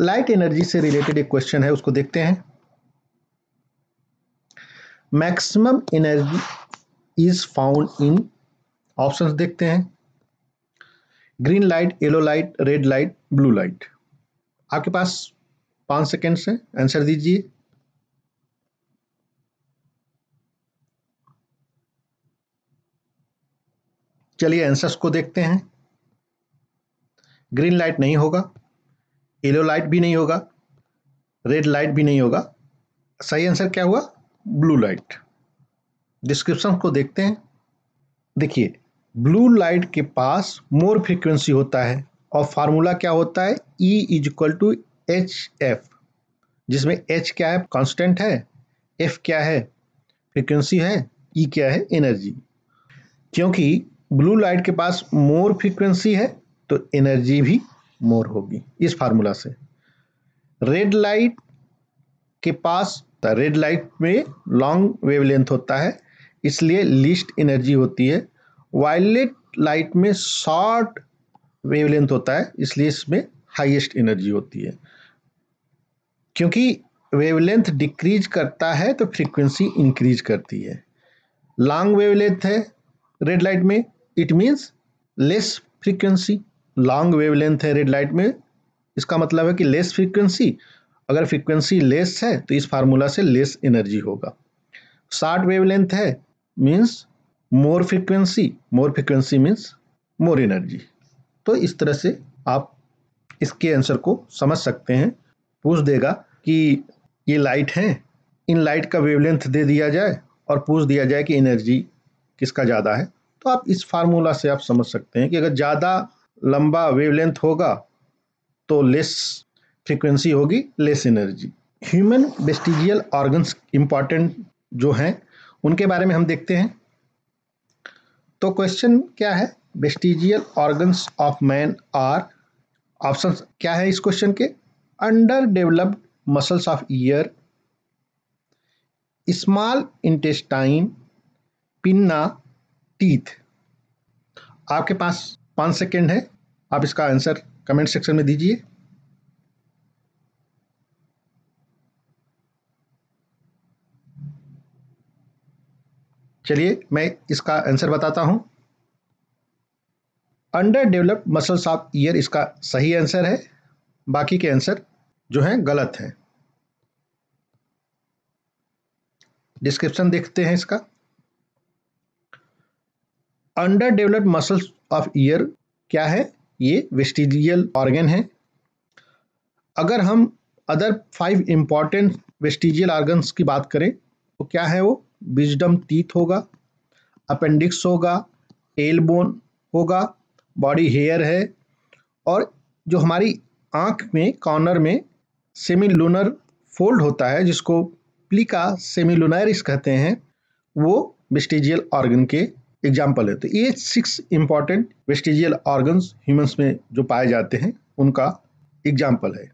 light energy से related एक question है उसको देखते हैं maximum energy is found in options देखते हैं green light yellow light red light blue light आपके पास पांच सेकेंड्स हैं आंसर दीजिए चलिए आंसर्स को देखते हैं ग्रीन लाइट नहीं होगा येलो लाइट भी नहीं होगा रेड लाइट भी नहीं होगा सही आंसर क्या हुआ ब्लू लाइट डिस्क्रिप्शन को देखते हैं देखिए ब्लू लाइट के पास मोर फ्रीक्वेंसी होता है और फार्मूला क्या होता है E is equal to h f जिसमें एच क्या है कांस्टेंट है एफ क्या है फ्रीक्वेंसी है ई e क्या है एनर्जी क्योंकि ब्लू लाइट के पास मोर फ्रीक्वेंसी है तो एनर्जी भी मोर होगी इस फार्मूला से रेड लाइट के पास रेड लाइट में लॉन्ग वेवलेंथ होता है इसलिए लिस्ट एनर्जी होती है वायलेट लाइट में शॉर्ट वेवलेंथ होता है इसलिए इसमें हाईएस्ट एनर्जी होती है क्योंकि वेवलेंथ डिक्रीज करता है तो फ्रीक्वेंसी इंक्रीज करती है लॉन्ग वेवलेंथ है रेड लाइट में it means less frequency long wavelength है रेड लाइट में इसका मतलब है कि लेस फ्रीक्वेंसी अगर फ्रीक्वेंसी लेस है तो इस फार्मूला से लेस एनर्जी होगा वेव वेवलेंथ है means more frequency more frequency means more energy तो इस तरह से आप इसके आंसर को समझ सकते हैं पूछ देगा कि ये लाइट हैं इन लाइट का वेवलेंथ दे दिया जाए और पूछ दिया जाए कि एनर्जी किसका ज़्यादा है तो आप इस फार्मूला से आप समझ सकते हैं कि अगर ज़्यादा लंबा वेवलेंथ होगा तो लेस फ्रीक्वेंसी होगी less energy human vestigial organs important जो हैं उनके बारे में हम देखते हैं तो क्वेश्चन क्या है vestigial organs of man are option क्या है इस क्वेश्चन के underdeveloped muscles of ear small intestine pinna teeth आपके पास पाँच सेकेंड है आप इसका आंसर कमेंट सेक्शन में दीजिए चलिए मैं इसका आंसर बताता हूं underdeveloped muscles of ear इसका सही आंसर है बाकी के आंसर जो हैं गलत हैं डिस्क्रिप्शन देखते हैं इसका underdeveloped muscles of ear क्या है ये वेस्टिजियल ऑर्गन है अगर हम other five important vestigial organs की बात करें तो क्या है वो विजडम टीथ होगा अपेंडिक्स होगा एल बोन होगा बॉडी हेयर है और जो हमारी आँख में कॉर्नर में सेमी लूनर फोल्ड होता है जिसको प्लिका सेमी लूनरिस कहते हैं वो वेस्टिजियल ऑर्गन के एग्जाम्पल है तो ये six important vestigial organs humans में जो पाए जाते हैं उनका एग्जाम्पल है